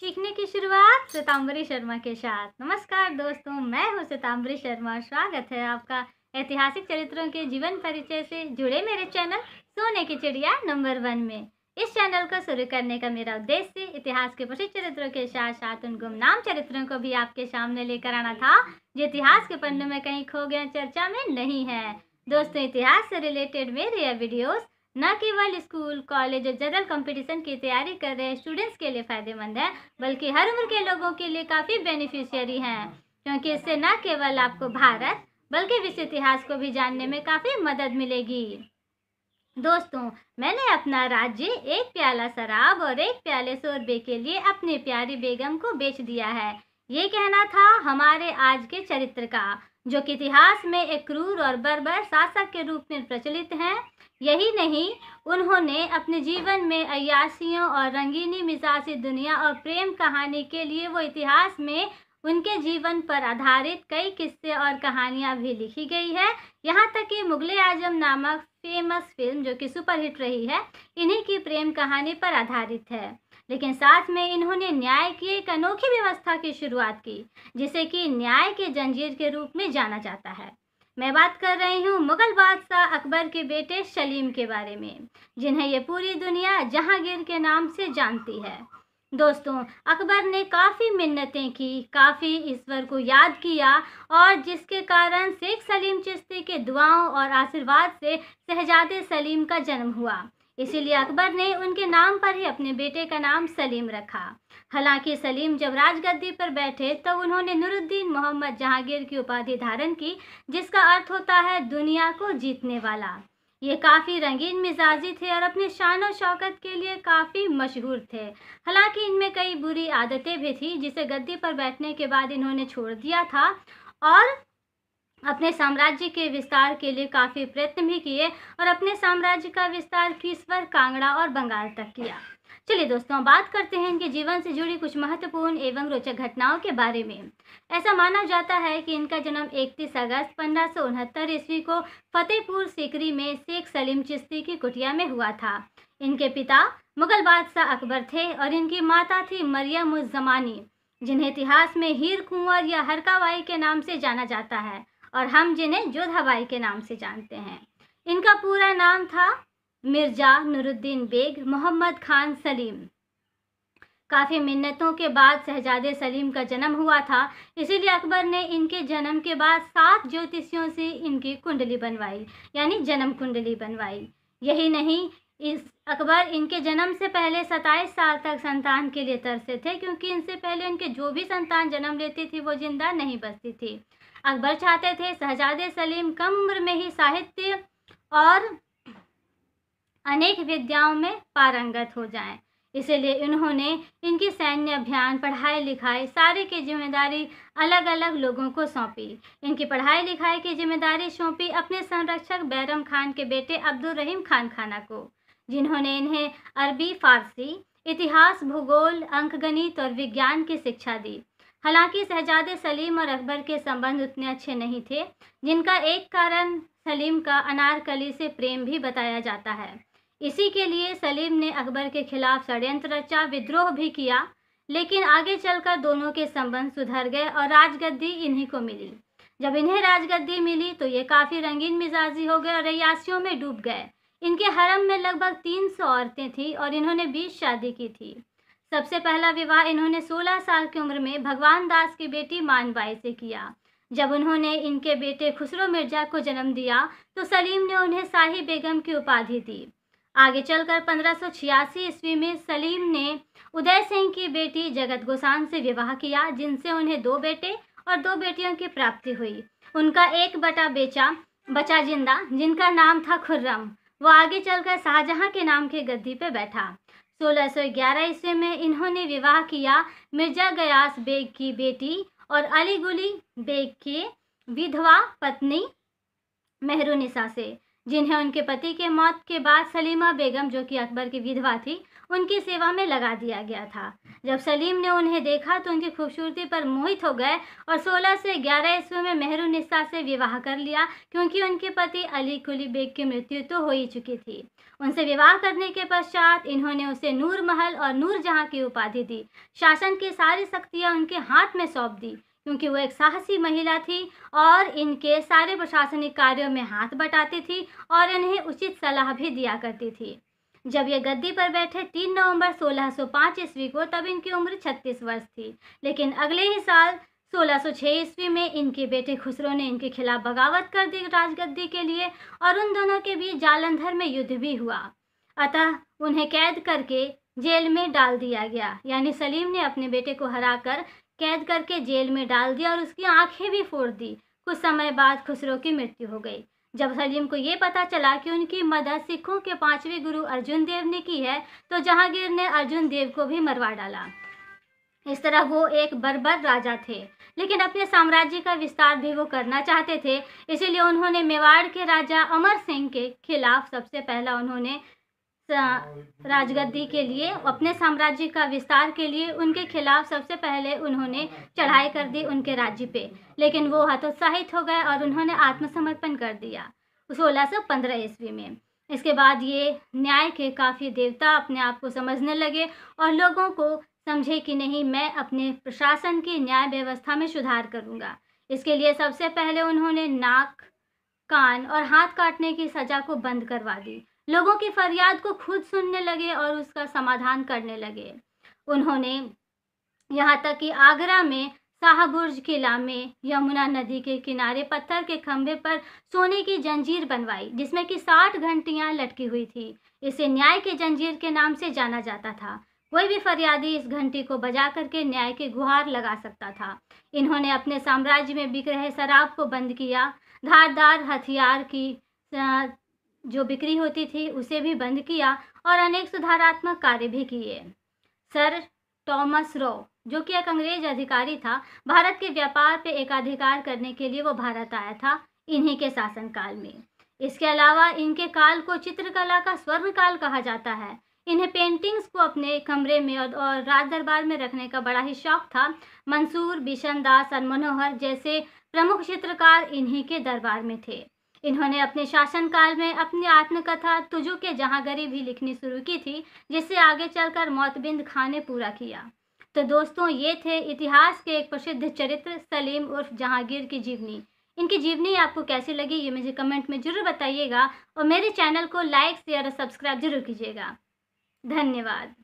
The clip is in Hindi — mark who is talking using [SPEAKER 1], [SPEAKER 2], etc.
[SPEAKER 1] सीखने की शुरुआत सितम्बरी शर्मा के साथ नमस्कार दोस्तों मैं हूँ सितम्बरी शर्मा स्वागत है आपका ऐतिहासिक चरित्रों के जीवन परिचय से जुड़े मेरे चैनल सोने की चिड़िया नंबर वन में इस चैनल को शुरू करने का मेरा उद्देश्य इतिहास के प्रसिद्ध चरित्रों के साथ साथ उन गुमनाम चरित्रों को भी आपके सामने लेकर आना था जो इतिहास के पन्नों में कहीं खो गया चर्चा में नहीं है दोस्तों इतिहास से रिलेटेड मेरे यह वीडियोस न केवल स्कूल कॉलेज और जनरल कंपटीशन की तैयारी कर रहे स्टूडेंट्स के लिए फ़ायदेमंद है बल्कि हर उम्र के लोगों के लिए काफ़ी बेनिफिशियरी हैं क्योंकि इससे न केवल आपको भारत बल्कि विश्व इतिहास को भी जानने में काफ़ी मदद मिलेगी दोस्तों मैंने अपना राज्य एक प्याला शराब और एक प्याले शोरबे के लिए अपनी प्यारी बेगम को बेच दिया है ये कहना था हमारे आज के चरित्र का जो कि इतिहास में एक क्रूर और बर्बर शासक के रूप में प्रचलित हैं यही नहीं उन्होंने अपने जीवन में अयासियों और रंगीनी मिजाजी दुनिया और प्रेम कहानी के लिए वो इतिहास में उनके जीवन पर आधारित कई किस्से और कहानियाँ भी लिखी गई है यहाँ तक कि मुगल आजम नामक फेमस फिल्म जो कि सुपरहिट रही है इन्हीं की प्रेम कहानी पर आधारित है लेकिन साथ में इन्होंने न्याय की एक अनोखी व्यवस्था की शुरुआत की जिसे कि न्याय के जंजीर के रूप में जाना जाता है मैं बात कर रही हूँ मुगल बादशाह अकबर के बेटे सलीम के बारे में जिन्हें ये पूरी दुनिया जहांगीर के नाम से जानती है दोस्तों अकबर ने काफ़ी मिन्नतें की काफ़ी ईश्वर को याद किया और जिसके कारण शेख सलीम चिश्ती के दुआओं और आशीर्वाद से शहजादे सलीम का जन्म हुआ इसीलिए अकबर ने उनके नाम पर ही अपने बेटे का नाम सलीम रखा हालांकि सलीम जब राजगद्दी पर बैठे तब तो उन्होंने नूरुद्दीन मोहम्मद जहांगीर की उपाधि धारण की जिसका अर्थ होता है दुनिया को जीतने वाला ये काफ़ी रंगीन मिजाजी थे और अपने शान और शौकत के लिए काफ़ी मशहूर थे हालांकि इनमें कई बुरी आदतें भी थी जिसे गद्दी पर बैठने के बाद इन्होंने छोड़ दिया था और अपने साम्राज्य के विस्तार के लिए काफ़ी प्रयत्न भी किए और अपने साम्राज्य का विस्तार किश्वर कांगड़ा और बंगाल तक किया चलिए दोस्तों बात करते हैं इनके जीवन से जुड़ी कुछ महत्वपूर्ण एवं रोचक घटनाओं के बारे में ऐसा माना जाता है कि इनका जन्म 31 अगस्त पंद्रह ईस्वी को फतेहपुर सीकरी में शेख सलीम चिश्ती की कुटिया में हुआ था इनके पिता मुगल बादशाह अकबर थे और इनकी माता थी मरियम उज जिन्हें इतिहास में हीर कुंवर या हरकावाई के नाम से जाना जाता है और हम जिन्हें जोधाबाई के नाम से जानते हैं इनका पूरा नाम था मिर्जा नूरुद्दीन बेग मोहम्मद खान सलीम काफ़ी मिन्नतों के बाद शहजादे सलीम का जन्म हुआ था इसीलिए अकबर ने इनके जन्म के बाद सात ज्योतिषियों से इनकी कुंडली बनवाई यानी जन्म कुंडली बनवाई यही नहीं इस अकबर इनके जन्म से पहले सत्ताईस साल तक संतान के लिए तरसे थे क्योंकि इनसे पहले इनके जो भी संतान जन्म लेती थी वो जिंदा नहीं बचती थी अकबर चाहते थे शहजादे सलीम कम उम्र में ही साहित्य और अनेक विद्याओं में पारंगत हो जाएं। इसलिए इन्होंने इनकी सैन्य अभियान पढ़ाई लिखाई सारे की जिम्मेदारी अलग अलग लोगों को सौंपी इनकी पढ़ाई लिखाई की जिम्मेदारी सौंपी अपने संरक्षक बैरम खान के बेटे अब्दुल रहीम खान खाना को जिन्होंने इन्हें अरबी फारसी इतिहास भूगोल अंकगणित और विज्ञान की शिक्षा दी हालांकि शहजादे सलीम और अकबर के संबंध उतने अच्छे नहीं थे जिनका एक कारण सलीम का अनारकली से प्रेम भी बताया जाता है इसी के लिए सलीम ने अकबर के खिलाफ षड्यंत्र रचा विद्रोह भी किया लेकिन आगे चलकर दोनों के संबंध सुधर गए और राजगद्दी इन्हीं को मिली जब इन्हें राजगद्दी मिली तो ये काफ़ी रंगीन मिजाजी हो गए और रियासियों में डूब गए इनके हरम में लगभग 300 औरतें थीं और इन्होंने 20 शादी की थी सबसे पहला विवाह इन्होंने 16 साल की उम्र में भगवान दास की बेटी मानबाई से किया जब उन्होंने इनके बेटे खुसरो मिर्जा को जन्म दिया तो सलीम ने उन्हें शाही बेगम की उपाधि दी आगे चलकर 1586 ईस्वी में सलीम ने उदय सिंह की बेटी जगत गोसान से विवाह किया जिनसे उन्हें दो बेटे और दो बेटियों की प्राप्ति हुई उनका एक बटा बेचा बचा जिंदा जिनका नाम था खुर्रम वो आगे चलकर शाहजहां के नाम के गद्दी पर बैठा 1611 ईस्वी में इन्होंने विवाह किया मिर्जा गयास बेग की बेटी और अली गुली बेग के विधवा पत्नी मेहरूनिसा से जिन्हें उनके पति के मौत के बाद सलीमा बेगम जो कि अकबर की विधवा थी उनकी सेवा में लगा दिया गया था जब सलीम ने उन्हें देखा तो उनकी खूबसूरती पर मोहित हो गए और 16 से 11 ईस्वी में निस्सा से विवाह कर लिया क्योंकि उनके पति अली कुली बेग की मृत्यु तो हो ही चुकी थी उनसे विवाह करने के पश्चात इन्होंने उसे नूर महल और नूर जहाँ की उपाधि दी शासन की सारी शक्तियाँ उनके हाथ में सौंप दी क्योंकि वो एक साहसी महिला थी और इनके सारे प्रशासनिक कार्यों में हाथ बटाती थी और इन्हें उचित सलाह भी दिया करती थी जब ये गद्दी पर बैठे तीन नवंबर 1605 ईस्वी को तब इनकी उम्र 36 वर्ष थी लेकिन अगले ही साल 1606 ईस्वी में इनके बेटे खुसरो ने इनके खिलाफ बगावत कर दी राजगद्दी के लिए और उन दोनों के बीच जालंधर में युद्ध भी हुआ अतः उन्हें कैद करके जेल में डाल दिया गया यानी सलीम ने अपने बेटे को हराकर कैद करके जेल में डाल दिया और उसकी आंखें भी फोड़ दी कुछ समय बाद खुसरो की मृत्यु हो गई जब सलीम को ये पता चला कि उनकी मदद सिखों के पांचवें गुरु अर्जुन देव ने की है तो जहांगीर ने अर्जुन देव को भी मरवा डाला इस तरह वो एक बर्बर राजा थे लेकिन अपने साम्राज्य का विस्तार भी वो करना चाहते थे इसीलिए उन्होंने मेवाड़ के राजा अमर सिंह के खिलाफ सबसे पहला उन्होंने राजगद्दी के लिए अपने साम्राज्य का विस्तार के लिए उनके खिलाफ सबसे पहले उन्होंने चढ़ाई कर दी उनके राज्य पे लेकिन वो हतोत्साहित हो गए और उन्होंने आत्मसमर्पण कर दिया सोलह सौ पंद्रह ईस्वी में इसके बाद ये न्याय के काफ़ी देवता अपने आप को समझने लगे और लोगों को समझे कि नहीं मैं अपने प्रशासन की न्याय व्यवस्था में सुधार करूँगा इसके लिए सबसे पहले उन्होंने नाक कान और हाथ काटने की सज़ा को बंद करवा दी लोगों की फरियाद को खुद सुनने लगे और उसका समाधान करने लगे उन्होंने यहाँ तक कि आगरा में शाहबुर्ज किला में यमुना नदी के किनारे पत्थर के खंभे पर सोने की जंजीर बनवाई जिसमें कि साठ घंटियाँ लटकी हुई थी इसे न्याय के जंजीर के नाम से जाना जाता था कोई भी फरियादी इस घंटी को बजा करके न्याय के गुहार लगा सकता था इन्होंने अपने साम्राज्य में बिक रहे शराब को बंद किया धारदार हथियार की जो बिक्री होती थी उसे भी बंद किया और अनेक सुधारात्मक कार्य भी किए सर टॉमस रो जो कि एक अंग्रेज अधिकारी था भारत के व्यापार पर एकाधिकार करने के लिए वो भारत आया था इन्हीं के शासनकाल में इसके अलावा इनके काल को चित्रकला का स्वर्ण काल कहा जाता है इन्हें पेंटिंग्स को अपने कमरे में और, और राज दरबार में रखने का बड़ा ही शौक था मंसूर बिशन दास और मनोहर जैसे प्रमुख चित्रकार इन्हीं के दरबार में थे इन्होंने अपने शासनकाल में अपनी आत्मकथा तुझु के जहांगीरी भी लिखनी शुरू की थी जिसे आगे चलकर मौतबिंद खां ने पूरा किया तो दोस्तों ये थे इतिहास के एक प्रसिद्ध चरित्र सलीम उर्फ जहांगीर की जीवनी इनकी जीवनी आपको कैसी लगी ये मुझे कमेंट में ज़रूर बताइएगा और मेरे चैनल को लाइक शेयर और सब्सक्राइब जरूर कीजिएगा धन्यवाद